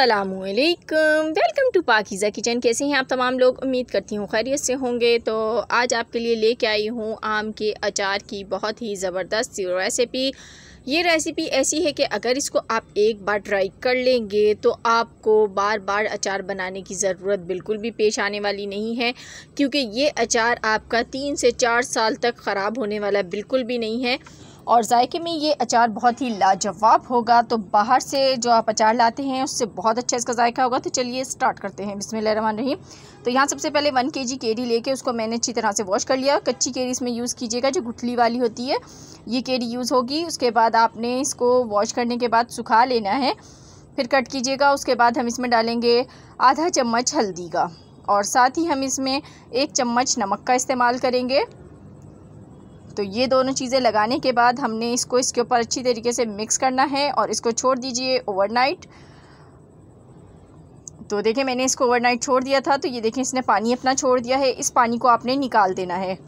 अल्लाम welcome to पाकिज़ा kitchen कैसे हैं आप तमाम लोग उम्मीद करती हूँ खैरियत से होंगे तो आज आपके लिए लेके आई हूँ आम के अचार की बहुत ही ज़बरदस्त रेसिपी ये रेसिपी ऐसी है कि अगर इसको आप एक बार ट्राई कर लेंगे तो आपको बार बार अचार बनाने की ज़रूरत बिल्कुल भी पेश आने वाली नहीं है क्योंकि ये अचार आपका तीन से चार साल तक ख़राब होने वाला बिल्कुल भी नहीं है और जायके में ये अचार बहुत ही लाजवाब होगा तो बाहर से जो आप अचार लाते हैं उससे बहुत अच्छा इसका जायका होगा तो चलिए स्टार्ट करते हैं बिसमिल रही तो यहाँ सबसे पहले वन के जी केरी लेके उसको मैंने अच्छी तरह से वॉश कर लिया कच्ची केरी इसमें यूज़ कीजिएगा जो गुठली वाली होती है ये केरी यूज़ होगी उसके बाद आपने इसको वॉश करने के बाद सुखा लेना है फिर कट कीजिएगा उसके बाद हम इसमें डालेंगे आधा चम्मच हल्दी का और साथ ही हम इसमें एक चम्मच नमक का इस्तेमाल करेंगे तो ये दोनों चीज़ें लगाने के बाद हमने इसको इसके ऊपर अच्छी तरीके से मिक्स करना है और इसको छोड़ दीजिए ओवरनाइट तो देखिए मैंने इसको ओवरनाइट छोड़ दिया था तो ये देखें इसने पानी अपना छोड़ दिया है इस पानी को आपने निकाल देना है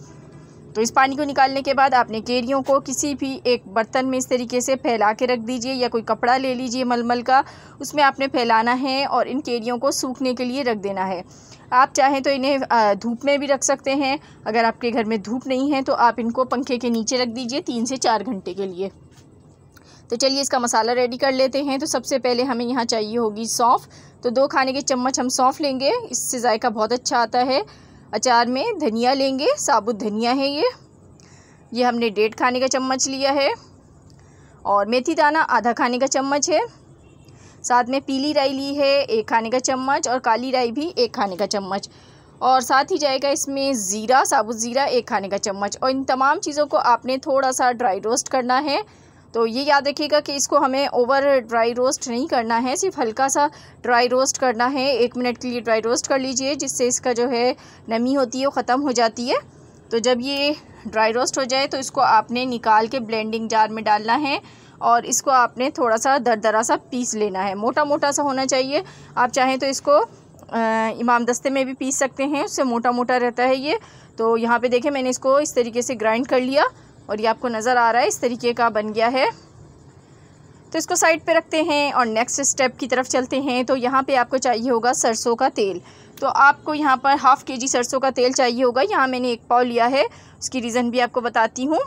तो इस पानी को निकालने के बाद आपने केरियों को किसी भी एक बर्तन में इस तरीके से फैला के रख दीजिए या कोई कपड़ा ले लीजिए मलमल का उसमें आपने फैलाना है और इन केरियों को सूखने के लिए रख देना है आप चाहें तो इन्हें धूप में भी रख सकते हैं अगर आपके घर में धूप नहीं है तो आप इनको पंखे के नीचे रख दीजिए तीन से चार घंटे के लिए तो चलिए इसका मसाला रेडी कर लेते हैं तो सबसे पहले हमें यहाँ चाहिए होगी सौंफ तो दो खाने के चम्मच हम सौंफ लेंगे इससे जायका बहुत अच्छा आता है अचार में धनिया लेंगे साबुत धनिया है ये ये हमने डेढ़ खाने का चम्मच लिया है और मेथी दाना आधा खाने का चम्मच है साथ में पीली राई ली है एक खाने का चम्मच और काली राई भी एक खाने का चम्मच और साथ ही जाएगा इसमें ज़ीरा साबुत ज़ीरा एक खाने का चम्मच और इन तमाम चीज़ों को आपने थोड़ा सा ड्राई रोस्ट करना है तो ये याद रखिएगा कि इसको हमें ओवर ड्राई रोस्ट नहीं करना है सिर्फ हल्का सा ड्राई रोस्ट करना है एक मिनट के लिए ड्राई रोस्ट कर लीजिए जिससे इसका जो है नमी होती है वो ख़त्म हो जाती है तो जब ये ड्राई रोस्ट हो जाए तो इसको आपने निकाल के ब्लेंडिंग जार में डालना है और इसको आपने थोड़ा सा दरदरा सा पीस लेना है मोटा मोटा सा होना चाहिए आप चाहें तो इसको आ, इमाम दस्ते में भी पीस सकते हैं उससे मोटा मोटा रहता है ये तो यहाँ पे देखें मैंने इसको इस तरीके से ग्राइंड कर लिया और ये आपको नज़र आ रहा है इस तरीके का बन गया है तो इसको साइड पे रखते हैं और नेक्स्ट स्टेप की तरफ चलते हैं तो यहाँ पे आपको चाहिए होगा सरसों का तेल तो आपको यहाँ पर हाफ़ के जी सरसों का तेल चाहिए होगा यहाँ मैंने एक पाव लिया है उसकी रीज़न भी आपको बताती हूँ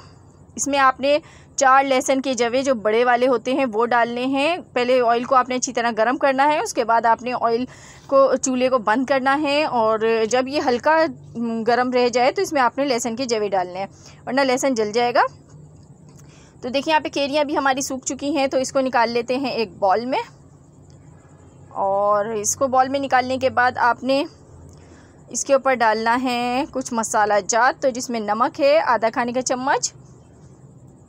इसमें आपने चार लहसन के जवे जो बड़े वाले होते हैं वो डालने हैं पहले ऑयल को आपने अच्छी तरह गर्म करना है उसके बाद आपने ऑयल को चूल्हे को बंद करना है और जब ये हल्का गर्म रह जाए तो इसमें आपने लहसन के जवे डालने हैं वरना लहसन जल जाएगा तो देखिए यहाँ पे केरियाँ भी हमारी सूख चुकी हैं तो इसको निकाल लेते हैं एक बॉल में और इसको बॉल में निकालने के बाद आपने इसके ऊपर डालना है कुछ मसाला जात तो जिसमें नमक है आधा खाने का चम्मच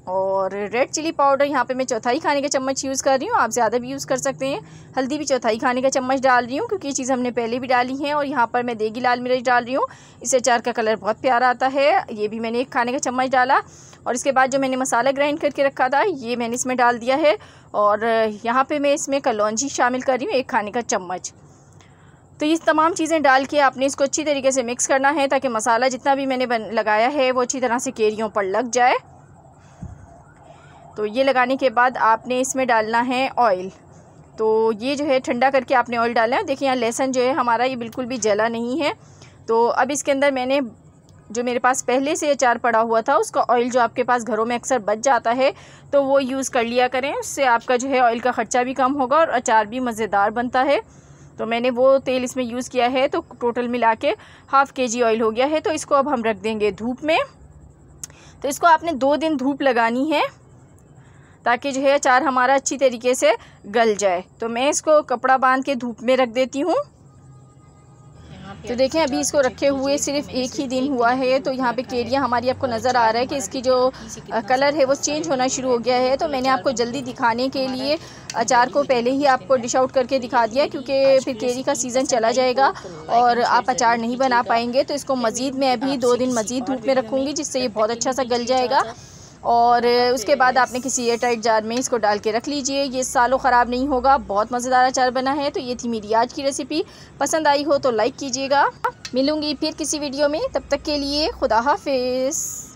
और रेड चिली पाउडर यहाँ पे मैं चौथाई खाने का चम्मच यूज़ कर रही हूँ आप ज़्यादा भी यूज़ कर सकते हैं हल्दी भी चौथाई खाने का चम्मच डाल रही हूँ क्योंकि ये चीज़ हमने पहले भी डाली है और यहाँ पर मैं देगी लाल मिर्च डाल रही हूँ इससे अचार का कलर बहुत प्यारा आता है ये भी मैंने एक खाने का चम्मच डाला और इसके बाद जो मैंने मसाला ग्राइंड करके रखा था ये मैंने इसमें डाल दिया है और यहाँ पर मैं इसमें कलौजी शामिल कर रही हूँ एक खाने का चम्मच तो ये तमाम चीज़ें डाल के आपने इसको अच्छी तरीके से मिक्स करना है ताकि मसाला जितना भी मैंने बन लगाया है वो अच्छी तरह से केरियों पर लग जाए तो ये लगाने के बाद आपने इसमें डालना है ऑयल तो ये जो है ठंडा करके आपने ऑयल डाला है देखिए यहाँ लहसन जो है हमारा ये बिल्कुल भी जला नहीं है तो अब इसके अंदर मैंने जो मेरे पास पहले से अचार पड़ा हुआ था उसका ऑयल जो आपके पास घरों में अक्सर बच जाता है तो वो यूज़ कर लिया करें उससे आपका जो है ऑयल का ख़र्चा भी कम होगा और अचार भी मज़ेदार बनता है तो मैंने वो तेल इसमें यूज़ किया है तो टोटल मिला के हाफ़ के जी ऑयल हो गया है तो इसको अब हम रख देंगे धूप में तो इसको आपने दो दिन धूप लगानी है ताकि जो है अचार हमारा अच्छी तरीके से गल जाए तो मैं इसको कपड़ा बांध के धूप में रख देती हूँ तो देखें अभी इसको रखे हुए सिर्फ एक ही दिन हुआ है तो यहाँ पे केरिया हमारी आपको नज़र आ रहा है कि इसकी जो कलर है वो चेंज होना शुरू हो गया है तो मैंने आपको जल्दी दिखाने के लिए अचार को पहले ही आपको डिश आउट करके दिखा दिया क्योंकि फिर केरी का सीज़न चला जाएगा तो और आप अचार नहीं बना पाएंगे तो इसको मज़ीद मैं अभी दो दिन मज़ीद धूप में रखूँगी जिससे ये बहुत अच्छा सा गल जाएगा और हाँ, उसके बाद आपने किसी एयर टाइट जार में इसको डाल के रख लीजिए ये सालों ख़राब नहीं होगा बहुत मज़ेदार अचार बना है तो ये थी मेरी आज की रेसिपी पसंद आई हो तो लाइक कीजिएगा मिलूंगी फिर किसी वीडियो में तब तक के लिए खुदा हाफिज़